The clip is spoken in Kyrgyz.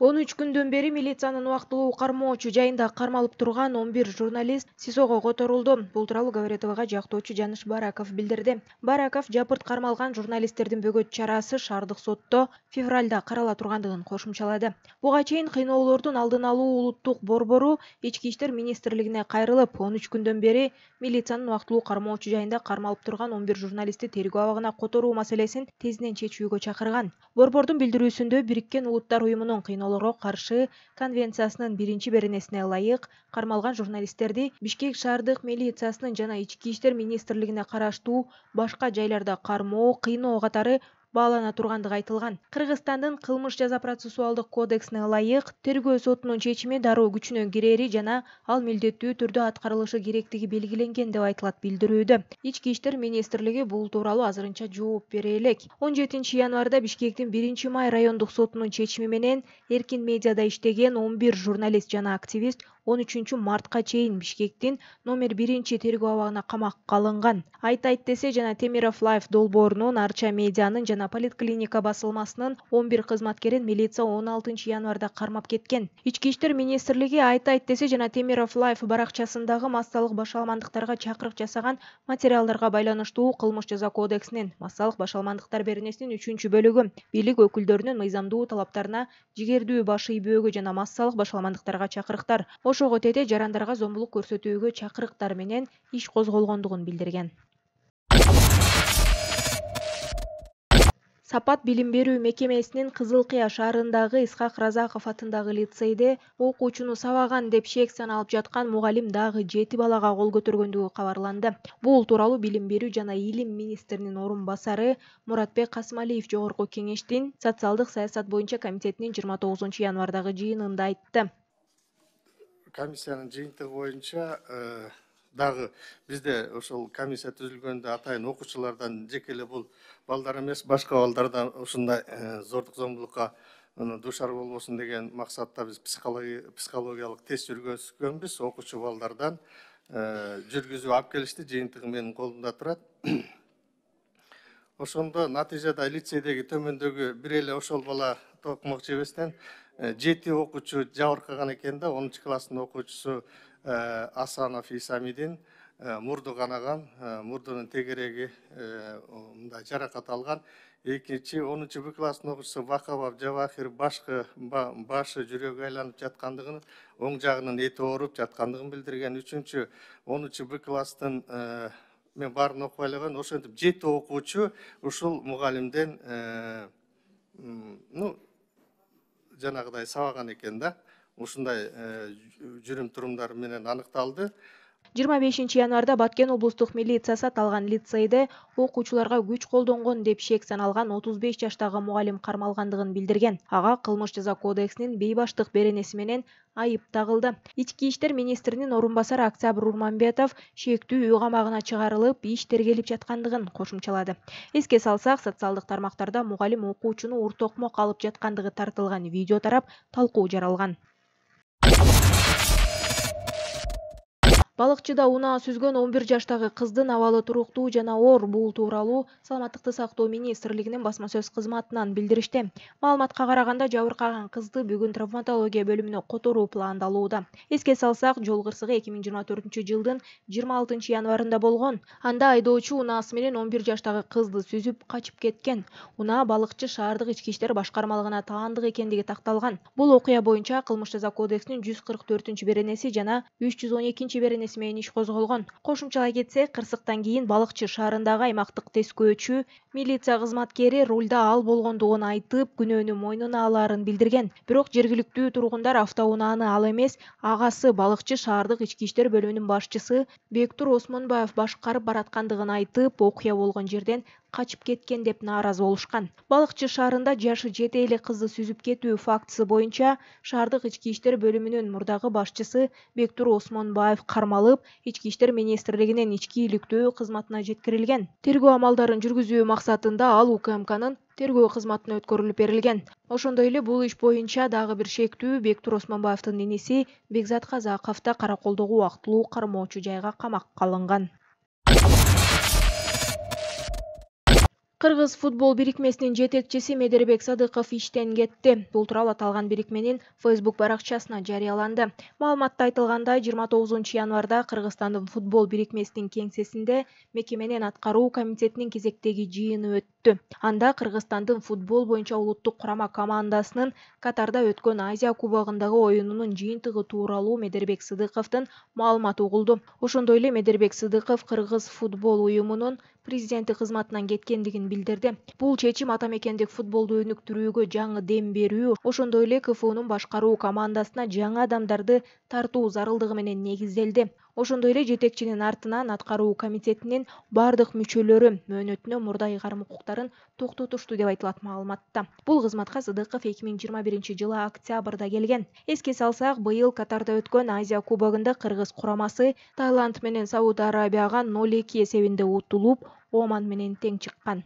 он үч күндөн бери милициянын убактылуу кармоочу жайында кармалып турган он бир журналист сизого которулду бул тууралуу говоре твга жактоочу жаныш бараков билдирди бараков жапырт кармалган журналисттердин бөгөт чарасы шаардык сотто февралда карала тургандыгын кошумчалады буга чейин кыйноолордун алдын алуу улуттук борбору ички иштер министрлигине кайрылып он үч күндөн бери милициянын убактылуу кармоочу жайында кармалып турган он бир журналистти тергөө абагына которуу маселесин тезинен чечүүгө чакырган борбордун билдирүүсүндө бириккен улуттар уюмунун кыйноо каршы конвенциясынын биринчи беренесине ылайык кармалган журналисттерди бишкек шаардык милициясынын жана ички иштер министрлигине караштуу башка жайларда кармоо кыйноо катары баалана тургандыгы айтылган кыргызстандын кылмыш жаза процессуалдык кодексине ылайык тергөө сотунун чечими дароо күчүнө кирэри жана ал милдеттүү түрдө аткарылышы керектиги белгиленген деп айтылат билдирүүдө ички иштер министрлиги бул тууралуу азырынча жооп бере элек он жетинчи январда бишкектин биринчи май райондук сотунун чечими менен эркин медиада иштеген он бир журналист жана активист он үчүнчү мартка чейин бишкектин номер биринчи тергөө абагына камакка алынган айтайт десе жана темиров лайф долбоорунун арча медианын жана политклиника басылмасынын он бир кызматкерин милиция он алтынчы январда кармап кеткен ички иштер министрлиги айтайт десе жана темиров лайф баракчасындагы массалык башаламандыктарга чакырык жасаган материалдарга байланыштуу кылмыш жаза кодексинин массалык башаламандыктар беренесинин үчүнчү бөлүгү бийлик өкүлдөрүнүн мыйзамдуу талаптарына жигердүү баш ийбөөгө жана массалык башаламандыктарга чакырыктар ошого тете жарандарга зомбулук көрсөтүүгө чакырыктар менен иш козголгондугун билдирген сапат билим берүү мекемесинин кызыл кыя шаарындагы исхак разаков атындагы лицейде окуучуну сабаган деп шек саналып жаткан мугалим дагы жети балага кол көтөргөндүгү кабарланды бул тууралуу билим берүү жана илим министринин орун басары муратбек касымалиев жогорку кеңештин социалдык саясат боюнча комитетинин жыйырма тогузунчу январдагы жыйынында айтты комиссияның жиынтығы бойынша э, дағы бізде ошол комиссия түзүлгөндө атайын окуучулардан жеке эле бул балдар эмес башка балдардан ушундай э, зордук зомбулукка дуушар болбосун деген максатта биз психологиялык тест жүргүзгөнбүз окуучу балдардан э, жүргүзүп алып келишти жыйынтыгы менин колумда турат ошондо натыйжада лицейдеги төмөндөгү бир эле ошол бала токмок жебестен Э, жети окуучу жабыркаган экен да онунчу класстын окуучусу э, асанов исамидин э, мурду канаган мурдунун тегереги мындай жаракат алган экинчи онунчу б класстын окуучусу бахабаб жабахир башкы башы жүрөгү айланып жаткандыгын оң жагынын эти ооруп жаткандыгын билдирген үчүнчү онунчу б класстын мен баарын окубай эле коеюн ошентип жети окуучу ушул мугалимден ну жанагыдай сабаган экен да ушундай э, жүрүм турумдары менен аныкталды жыйырма бешинчи январда баткен облустук милициясы аталган лицейде окуучуларга күч колдонгон деп шек саналган отуз беш жаштагы мугалим кармалгандыгын билдирген ага кылмыш жаза кодексинин бейбаштык беренеси менен айып тагылды ички иштер министринин орун басары октябрь урманбетов шектүү үй камагына чыгарылып иш тергелип жаткандыгын кошумчалады эске салсак социалдык тармактарда мугалим окуучуну ур токмокко алып жаткандыгы тартылган видео тарап талкуу жаралган балыкчыда унаа сүзгөн он бир жаштагы кыздын абалы туруктуу жана оор бул тууралуу саламаттыкты сактоо министрлигинин басма сөз кызматынан билдиришти маалыматка караганда жабыркаган кызды бүгүн травматология бөлүмүнө которуу пландалууда эске салсак жол кырсыгы эки миң жыйырма төртүнчү жылдын жыйырма алтынчы январында болгон анда айдоочу унаасы менен он бир жаштагы кызды сүзүп качып кеткен унаа балыкчы шаардык ички иштер башкармалыгына таандык экендиги такталган бул окуя боюнча кылмыш жаза кодексинин жүз кырк төртүнчү беренеси жана үч жүз он экинчи беренеси менен иш козголгон кошумчалай кетсек кырсыктан кийин балыкчы шаарындагы аймактык тескөөчү милиция кызматкери рульда ал болгондугун айтып күнөөнү мойнуна алаарын билдирген бирок жергиликтүү тургундар автоунааны ал эмес агасы балыкчы шаардык ички иштер бөлүмүнүн башчысы бектур осмонбаев башкарып бараткандыгын айтып окуя болгон жерден качып кеткен деп нааразы болушкан балыкчы шаарында жашы жете эле кызды сүзүп кетүү фактысы боюнча шаардык ички иштер бөлүмүнүн мурдагы башчысы бектур осмонбаев кармалып ички иштер министрлигинин ички иликтөө кызматына жеткирилген тергөө амалдарын жүргүзүү максатында ал укмкнын тергөө кызматына өткөрүлүп берилген ошондой эле бул иш боюнча дагы бир шектүү бектур осмонбаевдин иниси бекзат казаков да караколдогу убактылуу кармоочу жайга камакка алынган кыргыз футбол бирикмесинин жетекчиси медербек садыков иштен кетти бул тууралуу аталган бирикменин фейсбук баракчасына жарыяланды маалыматта айтылгандай жыйырма тогузунчу январда кыргызстандын футбол бирикмесинин кеңсесинде мекеменин аткаруу комитетинин кезектеги жыйыны өттү анда кыргызстандын футбол боюнча улуттук курама командасынын катарда өткөн азия кубогундагы оюнунун жыйынтыгы тууралуу медербек сыдыковдун маалыматы угулду ошондой эле медербек сыдыков кыргыз футбол уюмунун президенти қызматынан кеткендігін билдирди бул чечим атамекендік футболды футболду өнүктүрүүгө жаңы дем берүү ошондой эле кфунун башкаруу командасына жаңы адамдарды тартуу зарылдыгы менен негизделди ошондой эле жетекчинин артынан аткаруу комитетинин баардык мүчөлөрү мөөнөтүнө мурда ыйгарым укуктарын токтотушту деп айтылат маалыматта бул кызматка сыдыков эки миң жыйырма биринчи жылы октябрда келген эске салсак быйыл катарда өткөн азия кубогунда кыргыз курамасы таиланд менен сауд арабияга ноль эки эсебинде утулуп оман менен тең чыккан